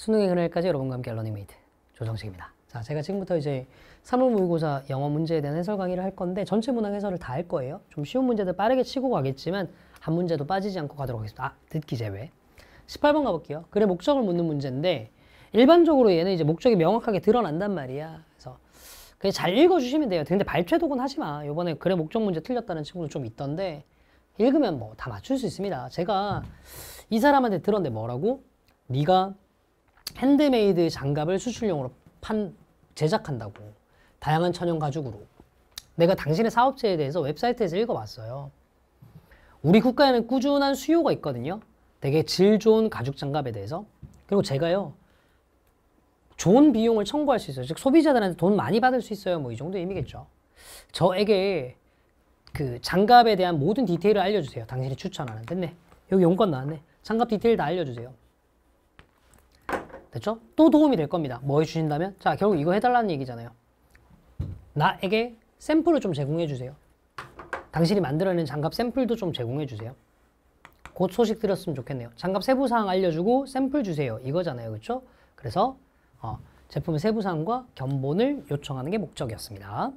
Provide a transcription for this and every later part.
수능의 그날까지 여러분과 함께 러닝메이트 조정식입니다. 자, 제가 지금부터 이제 3월 모의고사 영어 문제에 대한 해설 강의를 할 건데 전체 문항 해설을 다 할 거예요. 좀 쉬운 문제도 빠르게 치고 가겠지만 한 문제도 빠지지 않고 가도록 하겠습니다. 아, 듣기 제외. 18번 가볼게요. 글의 목적을 묻는 문제인데 일반적으로 얘는 이제 목적이 명확하게 드러난단 말이야. 그래서 그냥 잘 읽어주시면 돼요. 근데 발췌독은 하지 마. 요번에 글의 목적 문제 틀렸다는 친구도 좀 있던데 읽으면 뭐 다 맞출 수 있습니다. 제가 이 사람한테 들었는데 뭐라고? 네가 핸드메이드 장갑을 수출용으로 판, 제작한다고. 다양한 천연 가죽으로. 내가 당신의 사업체에 대해서 웹사이트에서 읽어봤어요. 우리 국가에는 꾸준한 수요가 있거든요. 되게 질 좋은 가죽 장갑에 대해서. 그리고 제가요. 좋은 비용을 청구할 수 있어요. 즉 소비자들한테 돈 많이 받을 수 있어요. 뭐 이 정도 의미겠죠. 의 저에게 그 장갑에 대한 모든 디테일을 알려주세요. 당신이 추천하는. 됐네. 여기 용건 나왔네. 장갑 디테일 다 알려주세요. 됐죠? 또 도움이 될 겁니다. 뭐 해주신다면? 자, 결국 이거 해달라는 얘기잖아요. 나에게 샘플을 좀 제공해 주세요. 당신이 만들어낸 장갑 샘플도 좀 제공해 주세요. 곧 소식 들었으면 좋겠네요. 장갑 세부사항 알려주고 샘플 주세요. 이거잖아요. 그렇죠? 그래서 어, 제품의 세부사항과 견본을 요청하는 게 목적이었습니다.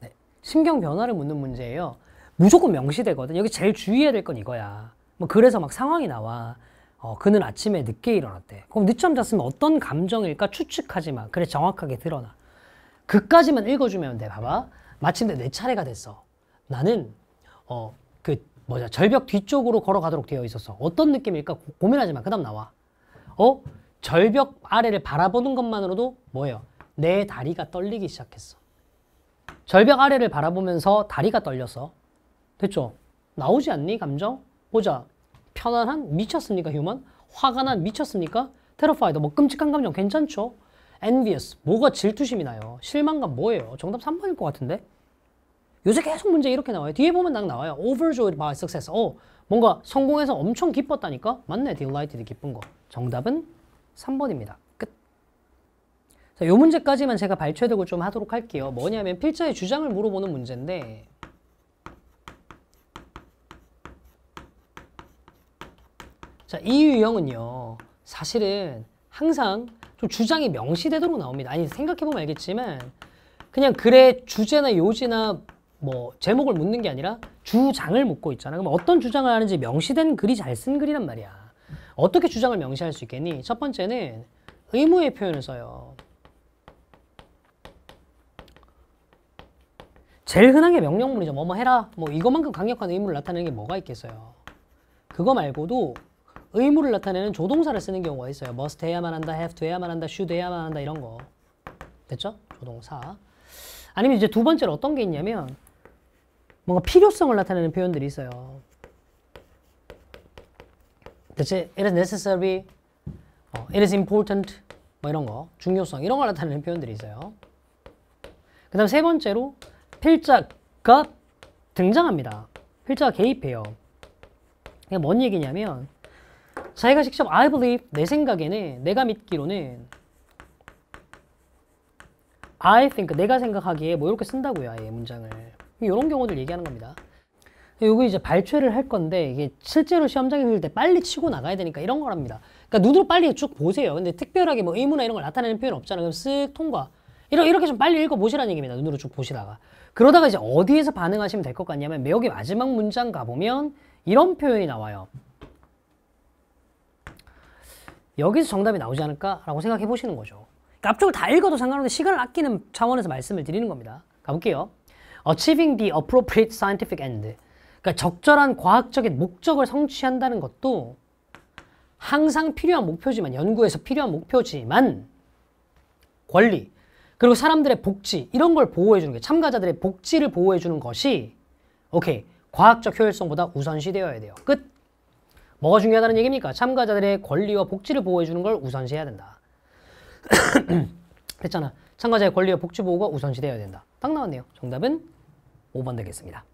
네. 신경 변화를 묻는 문제예요. 무조건 명시되거든. 여기 제일 주의해야 될 건 이거야. 뭐 그래서 막 상황이 나와. 어, 그는 아침에 늦게 일어났대. 그럼 늦잠 잤으면 어떤 감정일까 추측하지 마. 그래 정확하게 드러나. 그까지만 읽어주면 돼. 봐봐. 마침내 내 차례가 됐어. 나는 어, 그 뭐냐 절벽 뒤쪽으로 걸어가도록 되어 있었어. 어떤 느낌일까 고, 민하지만그 다음 나와. 어? 절벽 아래를 바라보는 것만으로도 뭐예요? 내 다리가 떨리기 시작했어. 절벽 아래를 바라보면서 다리가 떨렸어. 됐죠? 나오지 않니 감정? 보자. 편안한 미쳤습니까 휴먼? 화가 난 미쳤습니까? 테러파이더 뭐 끔찍한 감정 괜찮죠? 엔비 v 스 뭐가 질투심이 나요? 실망감 뭐예요? 정답 3번일 것 같은데? 요새 계속 문제 이렇게 나와요. 뒤에 보면 딱 나와요. overjoyed by success. 어, 뭔가 성공해서 엄청 기뻤다니까? 맞네, delighted이 기쁜 거. 정답은 3번입니다. 끝. 자, 요 문제까지만 제가 발췌되고 좀 하도록 할게요. 뭐냐면 필자의 주장을 물어보는 문제인데 자, 이 유형은요. 사실은 항상 좀 주장이 명시되도록 나옵니다. 아니, 생각해보면 알겠지만 그냥 글의 주제나 요지나 뭐 제목을 묻는 게 아니라 주장을 묻고 있잖아. 그럼 어떤 주장을 하는지 명시된 글이 잘 쓴 글이란 말이야. 어떻게 주장을 명시할 수 있겠니? 첫 번째는 의무의 표현을 써요. 제일 흔하게 명령문이죠. 뭐 뭐 해라. 뭐 이것만큼 강력한 의무를 나타내는 게 뭐가 있겠어요. 그거 말고도 의무를 나타내는 조동사를 쓰는 경우가 있어요. must 해야만 한다, have to 해야만 한다, should 해야만 한다 이런 거. 됐죠? 조동사. 아니면 이제 두 번째로 어떤 게 있냐면 뭔가 필요성을 나타내는 표현들이 있어요. 대체 it is necessary, 어, it is important 뭐 이런 거, 중요성 이런 걸 나타내는 표현들이 있어요. 그 다음 세 번째로 필자가 등장합니다. 필자가 개입해요. 이게 뭔 얘기냐면 자기가 직접 I believe 내 생각에는 내가 믿기로는 I think 내가 생각하기에 뭐 이렇게 쓴다고요 아예 문장을 이런 경우들 얘기하는 겁니다 여거 이제 발췌를 할 건데 이게 실제로 시험장에 있을 때 빨리 치고 나가야 되니까 이런 거랍니다 그러니까 눈으로 빨리 쭉 보세요 근데 특별하게 뭐 의무나 이런 걸 나타내는 표현 없잖아요 그럼 쓱 통과 이렇게, 이렇게 좀 빨리 읽어보시라는 얘기입니다 눈으로 쭉 보시다가 그러다가 이제 어디에서 반응하시면 될 것 같냐면 여기 마지막 문장 가보면 이런 표현이 나와요 여기서 정답이 나오지 않을까라고 생각해 보시는 거죠. 그러니까 앞쪽을 다 읽어도 상관없는데 시간을 아끼는 차원에서 말씀을 드리는 겁니다. 가볼게요. Achieving the appropriate scientific end. 그러니까 적절한 과학적인 목적을 성취한다는 것도 항상 필요한 목표지만 연구에서 필요한 목표지만 권리 그리고 사람들의 복지 이런 걸 보호해 주는 게 참가자들의 복지를 보호해 주는 것이 오케이 과학적 효율성보다 우선시 되어야 돼요. 끝. 뭐가 중요하다는 얘기입니까? 참가자들의 권리와 복지를 보호해주는 걸 우선시해야 된다. 했잖아. 참가자의 권리와 복지 보호가 우선시되어야 된다. 딱 나왔네요. 정답은 5번 되겠습니다.